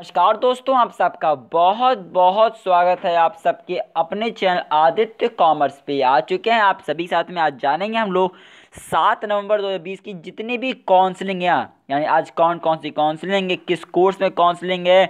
नमस्कार दोस्तों आप सबका बहुत बहुत स्वागत है आप सबके अपने चैनल आदित्य कॉमर्स पे आ चुके हैं आप सभी साथ में आज जानेंगे हम लोग सात नवंबर 2020 की जितनी भी काउंसलिंग है यानी आज कौन कौन सी काउंसलिंग है किस कोर्स में काउंसलिंग है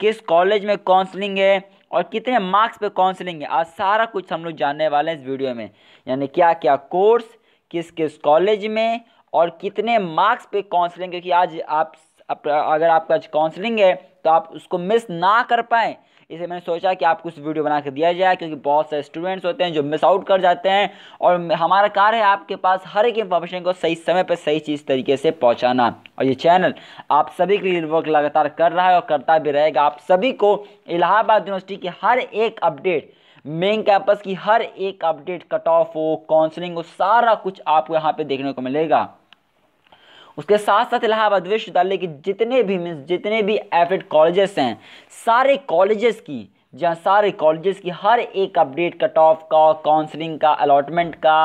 किस कॉलेज में काउंसलिंग है और कितने मार्क्स पे काउंसलिंग है आज सारा कुछ हम लोग जानने वाले हैं इस वीडियो में यानी क्या क्या कोर्स किस किस कॉलेज में और कितने मार्क्स पे काउंसलिंग क्योंकि आज आप अगर आपका काउंसलिंग है तो आप उसको मिस ना कर पाएँ इसे मैंने सोचा कि आपको इस वीडियो बना के दिया जाए क्योंकि बहुत सारे स्टूडेंट्स होते हैं जो मिस आउट कर जाते हैं और हमारा कार्य है आपके पास हर एक इन्फॉर्मेशन को सही समय पर सही चीज़ तरीके से पहुंचाना और ये चैनल आप सभी के लिए वर्क लगातार कर रहा है और करता भी रहेगा आप सभी को इलाहाबाद यूनिवर्सिटी की हर एक अपडेट मेन कैंपस की हर एक अपडेट कट ऑफ हो काउंसलिंग हो सारा कुछ आपको यहाँ पर देखने को मिलेगा उसके साथ साथ इलाहाबाद विश्वविद्यालय के जितने भी मीन्स जितने भी एफिड कॉलेजेस हैं सारे कॉलेजेस की जहाँ सारे कॉलेजेस की हर एक अपडेट कट ऑफ का काउंसलिंग का अलॉटमेंट का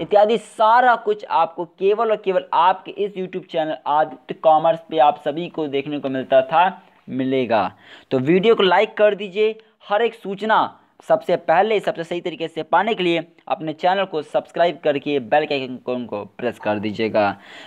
इत्यादि सारा कुछ आपको केवल और केवल आपके इस यूट्यूब चैनल आदित्य कॉमर्स पे आप सभी को देखने को मिलता था मिलेगा तो वीडियो को लाइक कर दीजिए हर एक सूचना सबसे पहले सबसे सही तरीके से पाने के लिए अपने चैनल को सब्सक्राइब करके बेल के आइकन को प्रेस कर दीजिएगा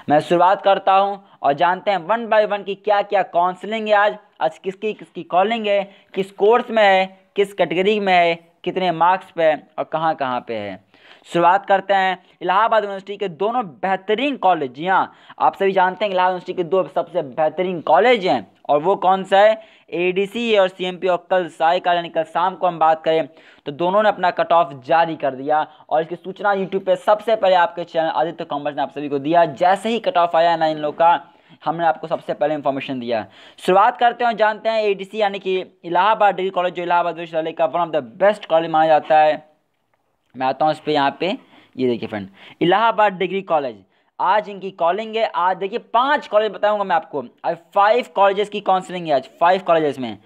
मैं शुरुआत करता हूं और जानते हैं वन बाय वन की क्या क्या काउंसलिंग है आज आज किसकी किसकी कॉलिंग है किस कोर्स में है किस कैटेगरी में है कितने मार्क्स पे है और कहाँ कहाँ पे है शुरुआत करते हैं इलाहाबाद यूनिवर्सिटी के दोनों बेहतरीन कॉलेज जी हाँ आप सभी जानते हैं इलाहाबाद यूनिवर्सिटी के दो सबसे बेहतरीन कॉलेज हैं और वो कौन सा है एडीसी और सीएमपी और कल साय का यानी कल शाम को हम बात करें तो दोनों ने अपना कट ऑफ जारी कर दिया और इसकी सूचना यूट्यूब पर सबसे पहले आपके चैनल आदित्य कॉमर्स ने आप सभी को दिया जैसे ही कट ऑफ आया ना इन लोग का हमने आपको सबसे पहले इन्फॉर्मेशन दिया शुरुआत करते हैं जानते हैं एडीसी यानी कि इलाहाबाद डिग्री कॉलेज जो इलाहाबाद विश्वविद्यालय का one of the best college माना जाता है मैं आता हूँ इस पर यहाँ पे ये देखिए फ्रेंड इलाहाबाद डिग्री कॉलेज आज इनकी कॉलिंग है आज देखिए पांच कॉलेज बताऊंगा मैं आपको आज फाइव कॉलेजेस की काउंसलिंग है आज फाइव कॉलेजेस में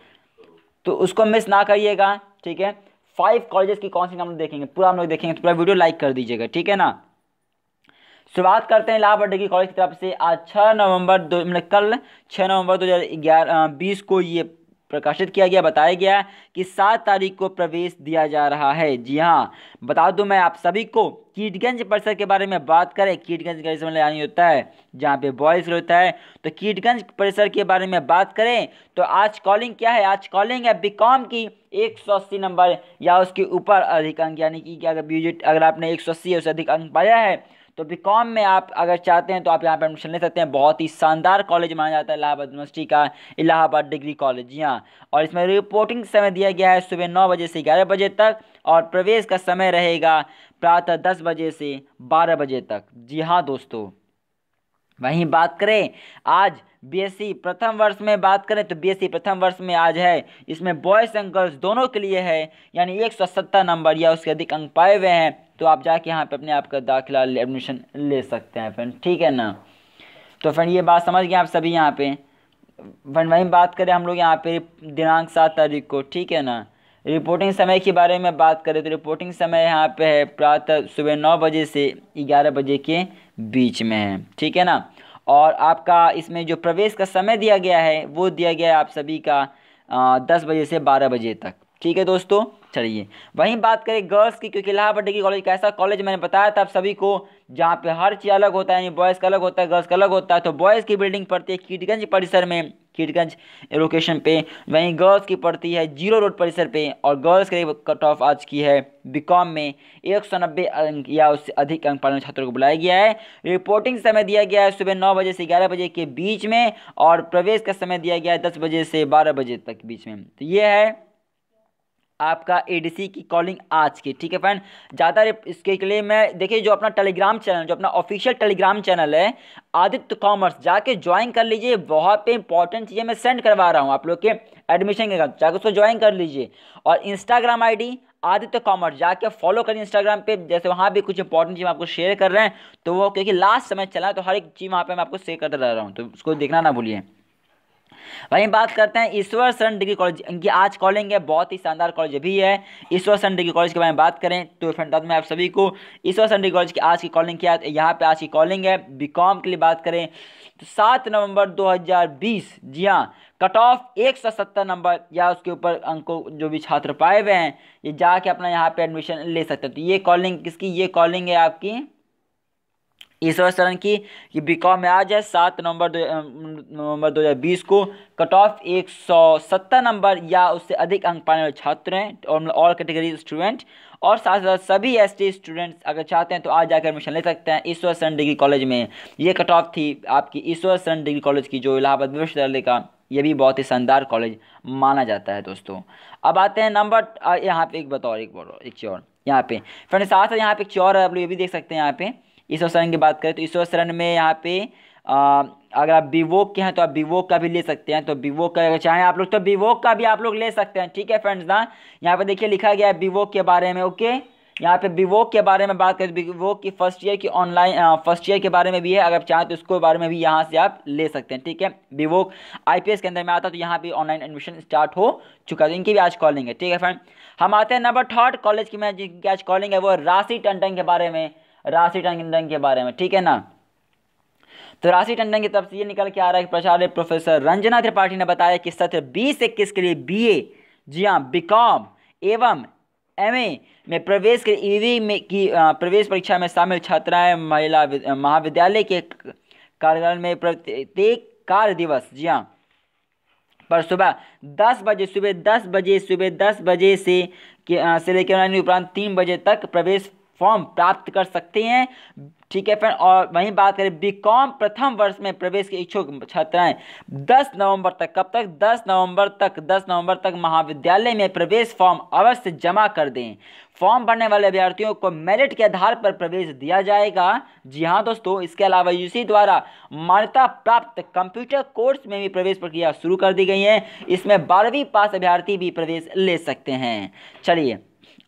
तो उसको मिस ना करिएगा ठीक है फाइव कॉलेजेस की काउंसलिंग हम लोग देखेंगे पूरा हम लोग देखेंगे तो पूरा वीडियो लाइक कर दीजिएगा ठीक है ना शुरुआत करते हैं इलाहाबाद डिग्री कॉलेज की तरफ से आज छः नवंबर दो मतलब कल छः नवंबर दो हज़ार ग्यारह बीस को ये प्रकाशित किया गया बताया गया कि सात तारीख को प्रवेश दिया जा रहा है जी हाँ बता दूं मैं आप सभी को कीटगंज परिसर के बारे में बात करें कीटगंज परिसर में यानी होता है जहाँ पे बॉयज़ होता है तो कीटगंज परिसर के बारे में बात करें तो आज कॉलिंग क्या है आज कॉलिंग है बीकॉम की एक सौ अस्सी नंबर या उसके ऊपर अधिक अंक यानी कि अगर अगर आपने एक सौ अस्सी या उससे अधिक अंक पाया है तो बी कॉम में आप अगर चाहते हैं तो आप यहाँ पर एडमिशन ले सकते हैं बहुत ही शानदार कॉलेज माना जाता है इलाहाबाद यूनिवर्सिटी का इलाहाबाद डिग्री कॉलेज जी हाँ और इसमें रिपोर्टिंग समय दिया गया है सुबह नौ बजे से ग्यारह बजे तक और प्रवेश का समय रहेगा प्रातः दस बजे से बारह बजे तक जी हाँ दोस्तों वहीं बात करें आज बीएससी प्रथम वर्ष में बात करें तो बीएससी प्रथम वर्ष में आज है इसमें बॉयज़ एंड गर्ल्स दोनों के लिए है यानी एक सौ सत्तर नंबर या उसके अधिक अंक पाए हुए हैं तो आप जाके यहाँ पे अपने आप का दाखिला एडमिशन ले सकते हैं फ्रेंड ठीक है ना तो फ्रेंड ये बात समझ गए आप सभी यहाँ पे फ्रेंड वहीं बात करें हम लोग यहाँ पे दिनांक सात तारीख को ठीक है ना रिपोर्टिंग समय के बारे में बात करें तो रिपोर्टिंग समय यहाँ पे है प्रातः सुबह नौ बजे से ग्यारह बजे के बीच में है ठीक है ना और आपका इसमें जो प्रवेश का समय दिया गया है वो दिया गया है आप सभी का दस बजे से बारह बजे तक ठीक है दोस्तों चलिए वहीं बात करें गर्ल्स की क्योंकि इलाहाबाद डिग्री कॉलेज का ऐसा कॉलेज मैंने बताया था आप सभी को जहाँ पे हर चीज़ अलग होता है यानी बॉयज़ का अलग होता है गर्ल्स का अलग होता है तो बॉयज़ की बिल्डिंग पड़ती है कीटगंज परिसर में कीटगंज लोकेशन पे वहीं गर्ल्स की पड़ती है जीरो रोड परिसर पे और गर्ल्स के लिए कट ऑफ आज की है बीकॉम में एक सौ नब्बे अंक या उससे अधिक अंक पाने छात्रों को बुलाया गया है रिपोर्टिंग समय दिया गया है सुबह नौ बजे से ग्यारह बजे के बीच में और प्रवेश का समय दिया गया है दस बजे से बारह बजे तक बीच में तो ये है आपका एडीसी की कॉलिंग आज की ठीक है फ्रेंड ज़्यादा इसके लिए मैं देखिए जो अपना टेलीग्राम चैनल जो अपना ऑफिशियल टेलीग्राम चैनल है आदित्य कॉमर्स जाके ज्वाइन कर लीजिए वहाँ पे इंपॉर्टेंट चीज़ें मैं सेंड करवा रहा हूँ आप लोग के एडमिशन के जाकर उसको ज्वाइन कर लीजिए और इंस्टाग्राम आई आदित्य कॉमर्स जाके फॉलो करें इंस्टाग्राम पे जैसे वहाँ भी कुछ इंपॉर्टेंट चीज़ आपको शेयर कर रहे हैं तो वो क्योंकि लास्ट समय चला तो हर एक चीज़ वहाँ पे मैं आपको शेयर करता रह रहा हूँ तो उसको देखना ना भूलिए वहीं बात करते हैं ईश्वर शरण डिग्री कॉलेज इनकी आज कॉलिंग है बहुत ही शानदार कॉलेज भी है ईश्वर शरण डिग्री कॉलेज के बारे में बात करें तो फ्रेंड में आप सभी को ईश्वर शरण डिग्री कॉलेज की आज की कॉलिंग क्या यहाँ पर आज की कॉलिंग है बी के लिए बात करें तो सात नवंबर 2020 जी हाँ कट ऑफ एक सौ सत्तर नंबर या उसके ऊपर अंकों जो भी छात्र पाए हुए हैं ये जाके अपना यहाँ पे एडमिशन ले सकते हैं तो ये कॉलिंग किसकी ये कॉलिंग है आपकी ईश्वर शरण की कि बीकॉम में आ जाए सात नवंबर दो नवंबर दो हज़ार बीस को कट ऑफ एक सौ सत्तर नंबर या उससे अधिक अंक पाने वाले छात्र हैं और ऑल कैटेगरी स्टूडेंट और साथ साथ सभी एस टी स्टूडेंट्स अगर चाहते हैं तो आज जाकर एडमिशन ले सकते हैं ईश्वर शरण डिग्री कॉलेज में ये कट ऑफ थी आपकी ईश्वर शरण डिग्री कॉलेज की जो इलाहाबाद विश्वविद्यालय का ये भी बहुत ही शानदार कॉलेज माना जाता है दोस्तों अब आते हैं नंबर यहाँ पे एक बताओ एक बोलो एक चोर यहाँ पे फ्रेंड्स साथ साथ यहाँ पे एक चोर है आप लोग ये भी देख सकते हैं यहाँ पे ईश्वर शरण की बात करें तो ईश्वर शरण में यहाँ पे आ, अगर आप विवोक के हैं तो आप विवो का भी ले सकते हैं तो विवो का अगर चाहें आप लोग तो विवोक का भी आप लोग ले सकते हैं ठीक है फ्रेंड्स ना यहाँ पे देखिए लिखा गया है विवोक के बारे में ओके यहाँ पे विवोक के बारे में बात करें तो की फर्स्ट ईयर की ऑनलाइन फर्स्ट ईयर के बारे में भी है अगर आप चाहें तो उसको बारे में भी यहाँ से आप ले सकते हैं ठीक है विवो आईपीएस के अंदर में आता तो यहाँ भी ऑनलाइन एडमिशन स्टार्ट हो चुका है तो इनकी भी आज कॉलिंग है ठीक है फ्रेंड हम आते हैं नंबर थर्ड कॉलेज की मैं जिनकी आज कॉलिंग है वो राशि टंडन के बारे में राशि टंडन के बारे में ठीक है ना तो राशि टंडन की तरफ से ये निकल के आ रहा है कि प्रचार्य प्रोफेसर रंजना त्रिपाठी ने बताया कि सत्र बीस इक्कीस के लिए ए जी हाँ कॉम एवं ए में प्रवेश के ईवी में की प्रवेश परीक्षा में शामिल छात्राएं महिला महाविद्यालय के कार्यालय में प्रत्येक कार्य दिवस जी हाँ पर सुबह दस बजे सुबह दस बजे सुबह दस बजे से के, से लेकर उपरांत तीन बजे तक प्रवेश फॉर्म प्राप्त कर सकते हैं ठीक है फ्रेंड और वहीं बात करें बीकॉम प्रथम वर्ष में प्रवेश के इच्छुक छात्राएं 10 नवंबर तक कब तक 10 नवंबर तक 10 नवंबर तक महाविद्यालय में प्रवेश फॉर्म अवश्य जमा कर दें फॉर्म भरने वाले अभ्यर्थियों को मेरिट के आधार पर प्रवेश दिया जाएगा जी हाँ दोस्तों इसके अलावा यूसी द्वारा मान्यता प्राप्त कंप्यूटर कोर्स में भी प्रवेश प्रक्रिया शुरू कर दी गई है इसमें बारहवीं पास अभ्यर्थी भी प्रवेश ले सकते हैं चलिए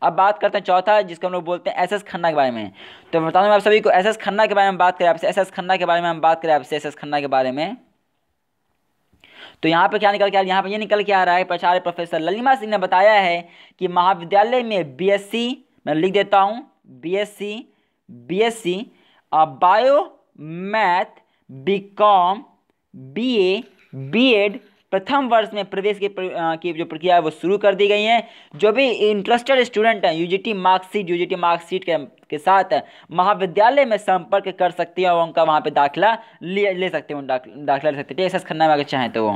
अब बात करते हैं चौथा जिसको हम लोग बोलते हैं एस एस खन्ना के बारे में तो बता दूँ आप सभी को एस एस खन्ना के बारे में बात करें आपसे एसएस खन्ना के बारे में हम बात करें आपसे एसएस खन्ना के बारे में तो यहाँ पर क्या निकल के आ रहा है यहाँ पर ये निकल के आ रहा है प्राचार्य प्रोफेसर ललिमा सिंह ने बताया है कि महाविद्यालय में बी एस सी मैं लिख देता हूँ B S C B S C bio math B com B A B ed प्रथम वर्ष में प्रवेश की की जो प्रक्रिया है वो शुरू कर दी गई है जो भी इंटरेस्टेड स्टूडेंट हैं यूजीटी मार्कशीट यूजीटी मार्कशीट के के साथ महाविद्यालय में संपर्क कर सकते हैं और उनका वहाँ पे दाखिला ले ले सकते हैं दाखिला ले सकते हैं टी खन्ना में अगर चाहें तो वो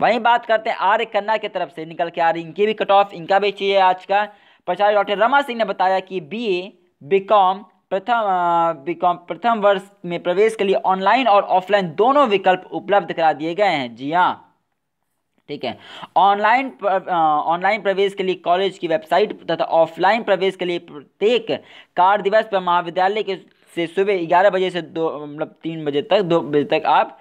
वहीं बात करते हैं आर्य खन्ना की तरफ से निकल के आ रही इनकी भी कट ऑफ इनका भी चाहिए आज का प्राचार्य डॉक्टर रमा सिंह ने बताया कि बी ए बी कॉम प्रथम बीकॉम प्रथम वर्ष में प्रवेश के लिए ऑनलाइन और ऑफलाइन दोनों विकल्प उपलब्ध करा दिए गए हैं जी हाँ ठीक है ऑनलाइन ऑनलाइन प्रवेश के लिए कॉलेज की वेबसाइट तथा ऑफलाइन प्रवेश के लिए प्रत्येक कार्य दिवस पर महाविद्यालय के से सुबह ग्यारह बजे से दो मतलब तीन बजे तक दो बजे तक आप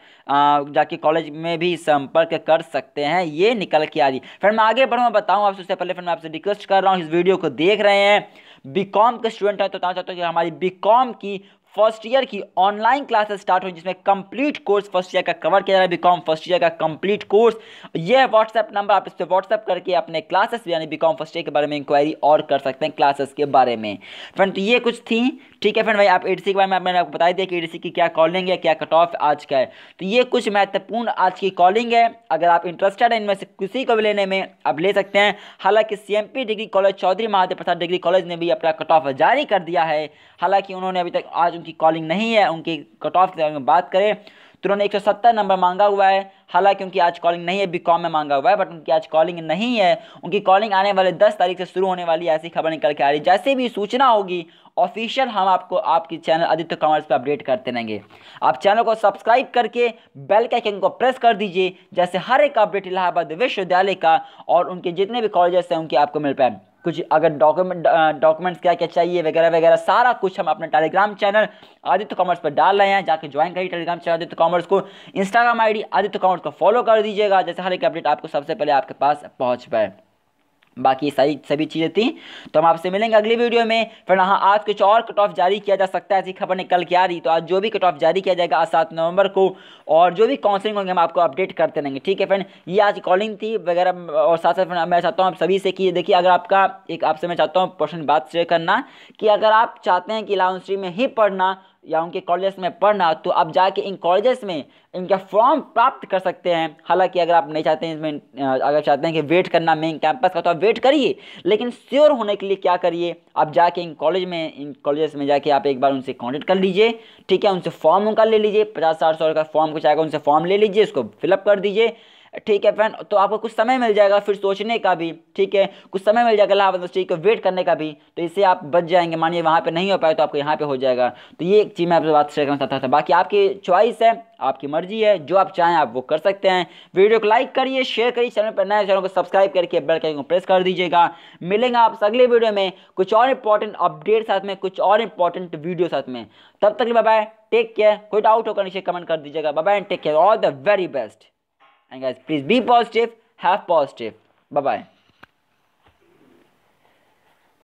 जाके कॉलेज में भी संपर्क कर सकते हैं ये निकल के आ रही फिर मैं आगे बढ़ूँ बताऊँ आप सबसे पहले फिर मैं आपसे रिक्वेस्ट कर रहा हूँ इस वीडियो को देख रहे हैं बीकॉम के स्टूडेंट हैं तो बताना चाहता हूँ कि हमारी बीकॉम की फर्स्ट ईयर की ऑनलाइन क्लासेस स्टार्ट हुई जिसमें कंप्लीट कोर्स फर्स्ट ईयर का कवर किया जा रहा है बीकॉम फर्स्ट ईयर का कंप्लीट कोर्स यह व्हाट्सएप नंबर आप इस पर व्हाट्सएप करके अपने क्लासेस यानी बीकॉम फर्स्ट ईयर के बारे में इंक्वायरी और कर सकते हैं क्लासेस के बारे में फ्रेंड तो ये कुछ थी ठीक है फ्रेंड भाई आप एडीसी के बारे में मैंने आपको बता दिया कि एडीसी की क्या कॉलिंग है क्या कट ऑफ आज का है तो ये कुछ महत्वपूर्ण आज की कॉलिंग है अगर आप इंटरेस्टेड हैं इनमें से किसी को भी लेने में आप ले सकते हैं हालांकि CMP degree college Chaudhary Mahadev Prasad degree college ने भी अपना कट ऑफ जारी कर दिया है हालांकि उन्होंने अभी तक आज उनकी कॉलिंग नहीं है उनके कट ऑफ के बारे में बात करें तो उन्होंने एक नंबर मांगा हुआ है हालांकि उनकी आज कॉलिंग नहीं है बी कॉम में मांगा हुआ है बट उनकी आज कॉलिंग नहीं है उनकी कॉलिंग आने वाले 10 तारीख से शुरू होने वाली ऐसी खबर निकल के आ रही जैसे भी सूचना होगी ऑफिशियल हम आपको आपकी चैनल आदित्य कॉमर्स पर अपडेट करते रहेंगे आप चैनल को सब्सक्राइब करके बेल के आइकन को प्रेस कर दीजिए जैसे हर एक अपडेट इलाहाबाद विश्वविद्यालय का और उनके जितने भी कॉलेजेस हैं उनके आपको मिल पाए कुछ अगर डॉक्यूमेंट डॉक्यूमेंट्स क्या क्या चाहिए वगैरह वगैरह सारा कुछ हम अपने टेलीग्राम चैनल आदित्य कॉमर्स पर डाल रहे हैं जाकर ज्वाइन करिए टेलीग्राम चैनल आदित्य कॉमर्स को इंस्टाग्राम आईडी आदित्य कॉमर्स को फॉलो कर दीजिएगा जैसे हर एक अपडेट आपको सबसे पहले आपके पास पहुंच पाए बाकी सारी सभी चीज़ें थी तो हम आपसे मिलेंगे अगली वीडियो में फिर हाँ आज कुछ और कट ऑफ जारी किया जा सकता है ऐसी खबर निकल के आ रही तो आज जो भी कट ऑफ जारी किया जाएगा आज सात नवंबर को और जो भी काउंसलिंग होंगे हम आपको अपडेट करते रहेंगे ठीक है फ्रेंड ये आज कॉलिंग थी वगैरह और साथ साथ मैं चाहता हूँ आप सभी से कि देखिए अगर आपका एक आपसे मैं चाहता हूँ पर्सन बात शेयर करना कि अगर आप चाहते हैं कि स्ट्रीम में ही पढ़ना या उनके कॉलेजेस में पढ़ना तो आप जाके इन कॉलेजेस में इनका फॉर्म प्राप्त कर सकते हैं हालांकि अगर आप नहीं चाहते हैं इसमें अगर चाहते हैं कि वेट करना मेन कैंपस का तो आप वेट करिए लेकिन श्योर होने के लिए क्या करिए आप जाके इन कॉलेज में इन कॉलेजेस में जाके आप एक बार उनसे कॉन्टेक्ट कर लीजिए ठीक है उनसे फॉर्म उनका ले लीजिए पचास साठ सौ का फॉर्म कुछ आएगा उनसे फॉर्म ले लीजिए उसको फिलअप कर दीजिए ठीक है फ्रेंड तो आपको कुछ समय मिल जाएगा फिर सोचने का भी ठीक है कुछ समय मिल जाएगा लाभ यूनिवर्सिटी को वेट करने का भी तो इससे आप बच जाएंगे मानिए वहाँ पर नहीं हो पाए तो आपको यहाँ पर हो जाएगा तो ये एक चीज़ मैं आपसे बात शेयर करना चाहता था बाकी आपकी चॉइस है आपकी मर्जी है जो आप चाहें आप वो कर सकते हैं वीडियो को लाइक करिए शेयर करिए चैनल पर नए चैनल को सब्सक्राइब करके बेल आइकन को प्रेस कर दीजिएगा मिलेंगे आप अगले वीडियो में कुछ और इंपॉर्टेंट अपडेट साथ में कुछ और इंपॉर्टेंट वीडियो साथ में तब तक बाय टेक केयर कोई डाउट होकर नीचे कमेंट कर दीजिएगा bye and take care all the very best And guys, please be positive, have positive. Bye bye.